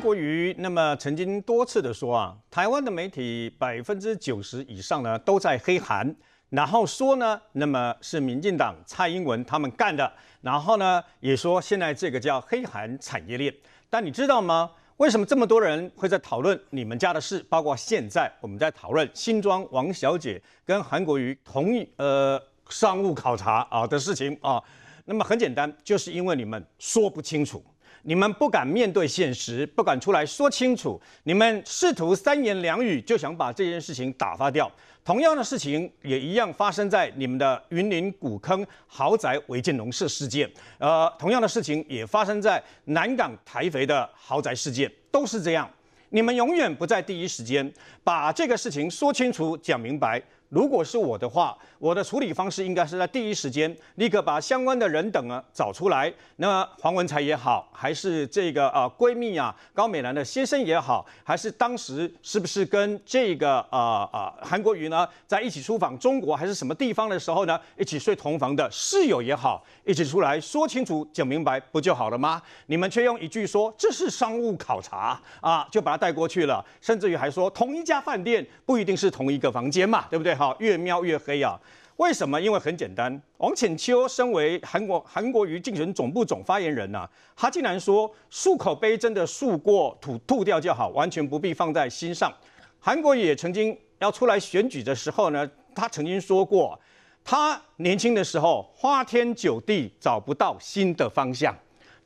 韩国瑜那么曾经多次的说啊，台湾的媒体百分之九十以上呢都在黑韩，然后说呢，那么是民进党蔡英文他们干的，然后呢也说现在这个叫黑韩产业链。但你知道吗？为什么这么多人会在讨论你们家的事？包括现在我们在讨论新庄王小姐跟韩国瑜同一呃商务考察啊的事情啊？那么很简单，就是因为你们说不清楚。你们不敢面对现实，不敢出来说清楚，你们试图三言两语就想把这件事情打发掉。同样的事情也一样发生在你们的云林古坑豪宅违建农舍事件，呃，同样的事情也发生在南港台肥的豪宅事件，都是这样。你们永远不在第一时间把这个事情说清楚、讲明白。如果是我的话，我的处理方式应该是在第一时间立刻把相关的人等啊找出来。那黄文才也好，还是这个啊闺蜜啊高美兰的先生也好，还是当时是不是跟这个啊啊韩国瑜呢在一起出访中国还是什么地方的时候呢，一起睡同房的室友也好，一起出来说清楚讲明白不就好了吗？你们却用一句说这是商务考察啊，就把他带过去了，甚至于还说同一家饭店不一定是同一个房间嘛，对不对？好，越描越黑啊！为什么？因为很简单，王浅秋身为韩国韩国瑜竞选总部总发言人呢，他竟然说漱口杯真的漱过吐吐掉就好，完全不必放在心上。韩国瑜也曾经要出来选举的时候呢，他曾经说过，他年轻的时候花天酒地，找不到新的方向，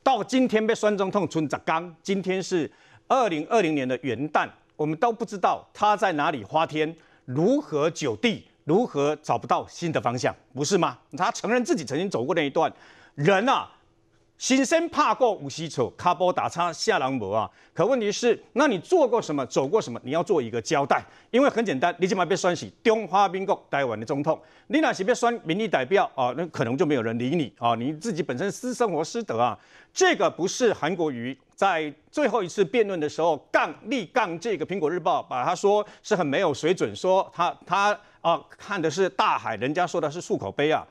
到今天被酸中痛，春砸缸，今天是二零二零年的元旦，我们都不知道他在哪里花天。如何久地，如何找不到新的方向，不是吗？他承认自己曾经走过那一段，人啊。新生怕过五七丑，卡波打叉下狼窝啊！可问题是，那你做过什么，走过什么，你要做一个交代。因为很简单，你起码被算是中华民国台湾的总统，你那是被算民意代表啊，那可能就没有人理你啊！你自己本身私生活、私德啊，这个不是韩国瑜在最后一次辩论的时候杠力杠这个《苹果日报》，把他说是很没有水准，说他他啊看的是大海，人家说的是漱口杯啊，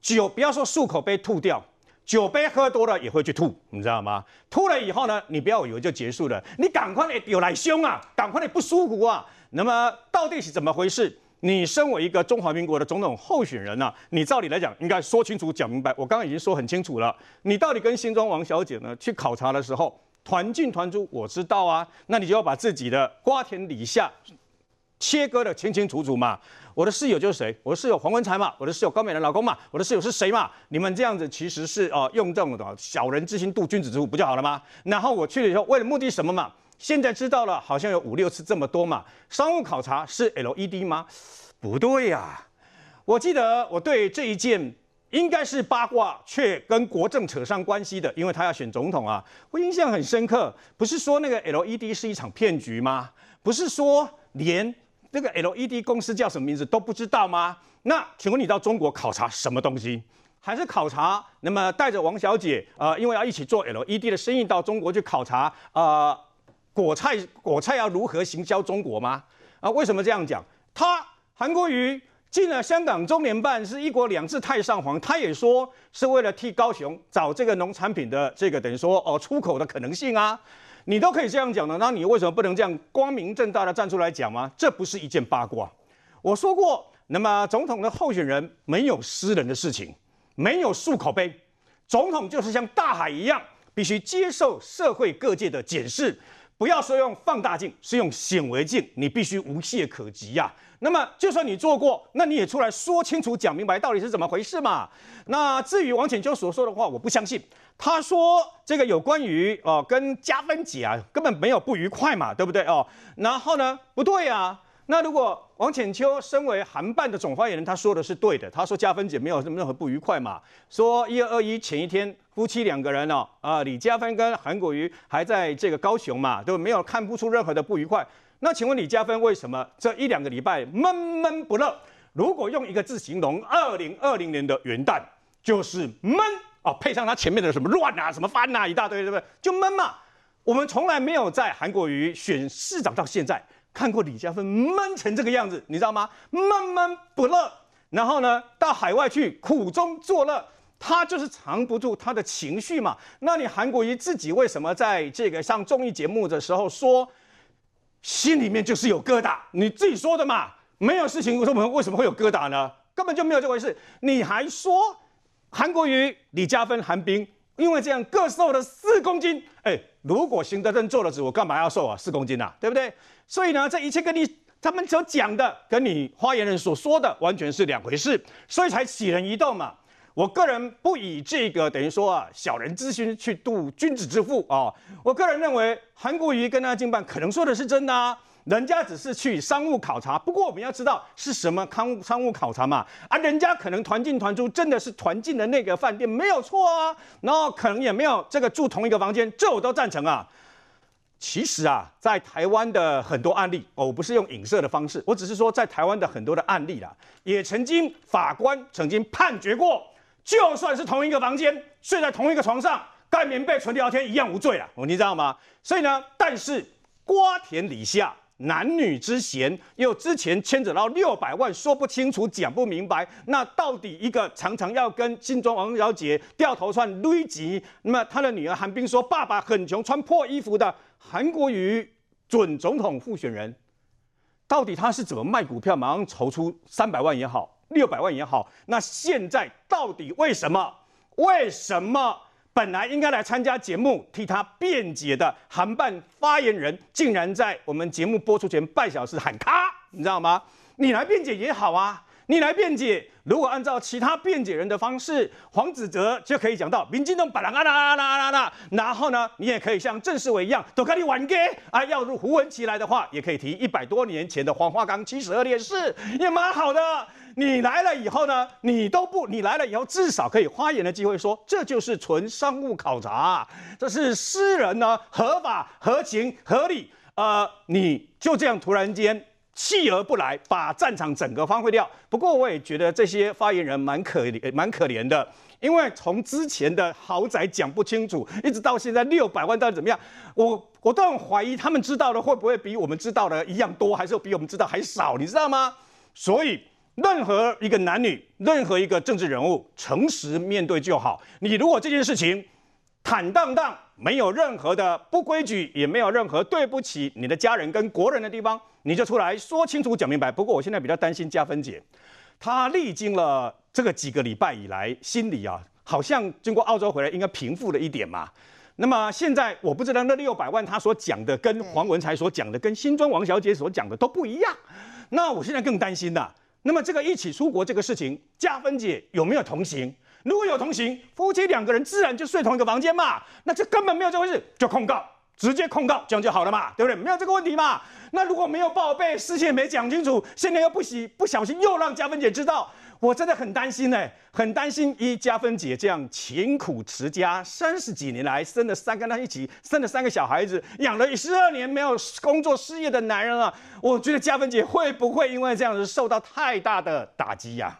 酒不要说漱口杯吐掉。酒杯喝多了也会去吐，你知道吗？吐了以后呢，你不要以为就结束了，你赶快有来凶啊，赶快的不舒服啊。那么到底是怎么回事？你身为一个中华民国的总统候选人呢，你照理来讲应该说清楚、讲明白。我刚刚已经说很清楚了，你到底跟新庄王小姐呢去考察的时候团进团出，我知道啊，那你就要把自己的瓜田李下。切割的清清楚楚嘛？我的室友就是谁？我的室友黄文才嘛？我的室友高美的老公嘛？我的室友是谁嘛？你们这样子其实是哦，用这种的小人之心度君子之腹，不就好了吗？然后我去了以后，为了目的什么嘛？现在知道了，好像有五六次这么多嘛。商务考察是 LED 吗？不对呀，我记得我对这一件应该是八卦，却跟国政扯上关系的，因为他要选总统啊。我印象很深刻，不是说那个 LED 是一场骗局吗？不是说连。这个 LED 公司叫什么名字都不知道吗？那请问你到中国考察什么东西？还是考察？那么带着王小姐啊，因为要一起做 LED 的生意，到中国去考察啊？果菜果菜要如何行销中国吗？啊，为什么这样讲？他韩国瑜进了香港中联办，是一国两制太上皇，他也说是为了替高雄找这个农产品的这个等于说哦出口的可能性啊。你都可以这样讲的，那你为什么不能这样光明正大的站出来讲吗？这不是一件八卦。我说过，那么总统的候选人没有私人的事情，没有漱口杯，总统就是像大海一样，必须接受社会各界的检视。不要说用放大镜，是用显微镜，你必须无懈可击呀。那么，就算你做过，那你也出来说清楚、讲明白到底是怎么回事嘛？那至于王浅秋所说的话，我不相信。他说这个有关于哦跟加分姐啊根本没有不愉快嘛，对不对哦？然后呢，不对呀。那如果王浅秋身为韩办的总发言人，他说的是对的。他说加芬姐没有什么任何不愉快嘛。说一二二一前一天夫妻两个人哦啊李加芬跟韩国瑜还在这个高雄嘛，都没有看不出任何的不愉快。那请问李加芬为什么这一两个礼拜闷闷不乐？如果用一个字形容二零二零年的元旦，就是闷哦。配上他前面的什么乱啊、什么翻啊一大堆，对不对？就闷嘛。我们从来没有在韩国瑜选市长到现在。看过李佳芬闷成这个样子，你知道吗？闷闷不乐，然后呢，到海外去苦中作乐，他就是藏不住他的情绪嘛。那你韩国瑜自己为什么在这个上综艺节目的时候说心里面就是有疙瘩？你自己说的嘛，没有事情，我说我为什么会有疙瘩呢？根本就没有这回事，你还说韩国瑜、李佳芬、韩冰。因为这样各瘦了四公斤，哎，如果行德正做了主，我干嘛要瘦啊？四公斤呐，对不对？所以呢，这一切跟你他们所讲的、跟你发言人所说的，完全是两回事，所以才起人疑窦嘛。我个人不以这个等于说啊小人之心去度君子之腹啊，我个人认为韩国瑜跟他竞办可能说的是真的。人家只是去商务考察，不过我们要知道是什么商务考察嘛？啊，人家可能团进团出，真的是团进的那个饭店没有错啊，然后可能也没有这个住同一个房间，这我都赞成啊。其实啊，在台湾的很多案例哦，我不是用影射的方式，我只是说在台湾的很多的案例啦，也曾经法官曾经判决过，就算是同一个房间睡在同一个床上盖棉被纯聊天一样无罪啊，你知道吗？所以呢，但是瓜田李下。男女之嫌又之前牵扯到六百万，说不清楚，讲不明白。那到底一个常常要跟新中王小姐掉头算累积？那么他的女儿韩冰说：“爸爸很穷，穿破衣服的韩国瑜准总统候选人，到底他是怎么卖股票，马上筹出三百万也好，六百万也好？那现在到底为什么？为什么？”本来应该来参加节目替他辩解的韩办发言人，竟然在我们节目播出前半小时喊卡，你知道吗？你来辩解也好啊，你来辩解。如果按照其他辩解人的方式，黄子哲就可以讲到民进党巴拉啦啊啦啊啦啦，然后呢，你也可以像郑世伟一样都跟你玩给啊。要如胡文琪来的话，也可以提一百多年前的黄花岗七十二烈士，也蛮好的。你来了以后呢？你都不，你来了以后至少可以发言的机会说，这就是纯商务考察，这是私人呢合法、合情、合理。呃，你就这样突然间弃而不来，把战场整个荒废掉。不过我也觉得这些发言人蛮可怜，蛮可怜的，因为从之前的豪宅讲不清楚，一直到现在六百万到底怎么样，我我都很怀疑他们知道的会不会比我们知道的一样多，还是比我们知道还少，你知道吗？所以。任何一个男女，任何一个政治人物，诚实面对就好。你如果这件事情坦荡荡，没有任何的不规矩，也没有任何对不起你的家人跟国人的地方，你就出来说清楚、讲明白。不过我现在比较担心加芬姐，她历经了这个几个礼拜以来，心里啊好像经过澳洲回来应该平复了一点嘛。那么现在我不知道那六百万，她所讲的跟黄文才所讲的，跟新庄王小姐所讲的都不一样。那我现在更担心的。那么这个一起出国这个事情，加分姐有没有同行？如果有同行，夫妻两个人自然就睡同一个房间嘛。那这根本没有这回事，就控告，直接控告，这样就好了嘛，对不对？没有这个问题嘛。那如果没有报备，事先没讲清楚，现在又不喜不小心又让加分姐知道。我真的很担心呢，很担心。一嘉芬姐这样勤苦持家，三十几年来生了三个，一起生了三个小孩子，养了十二年没有工作事业的男人啊，我觉得嘉芬姐会不会因为这样子受到太大的打击呀？